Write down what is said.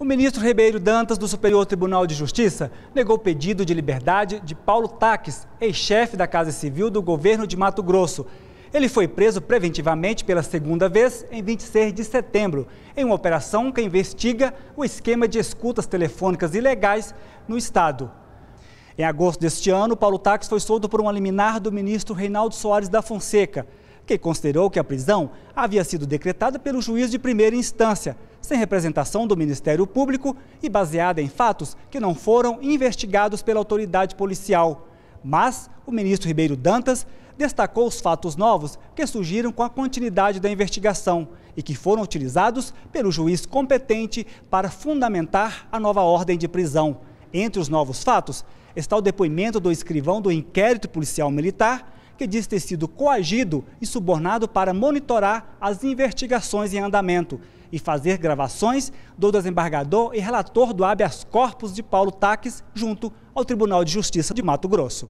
O ministro Ribeiro Dantas, do Superior Tribunal de Justiça, negou o pedido de liberdade de Paulo Taques, ex-chefe da Casa Civil do governo de Mato Grosso. Ele foi preso preventivamente pela segunda vez em 26 de setembro, em uma operação que investiga o esquema de escutas telefônicas ilegais no Estado. Em agosto deste ano, Paulo Taques foi solto por um liminar do ministro Reinaldo Soares da Fonseca, que considerou que a prisão havia sido decretada pelo juiz de primeira instância, sem representação do Ministério Público e baseada em fatos que não foram investigados pela autoridade policial. Mas o ministro Ribeiro Dantas destacou os fatos novos que surgiram com a continuidade da investigação e que foram utilizados pelo juiz competente para fundamentar a nova ordem de prisão. Entre os novos fatos está o depoimento do escrivão do inquérito policial militar que diz ter sido coagido e subornado para monitorar as investigações em andamento e fazer gravações do desembargador e relator do habeas corpus de Paulo Taques junto ao Tribunal de Justiça de Mato Grosso.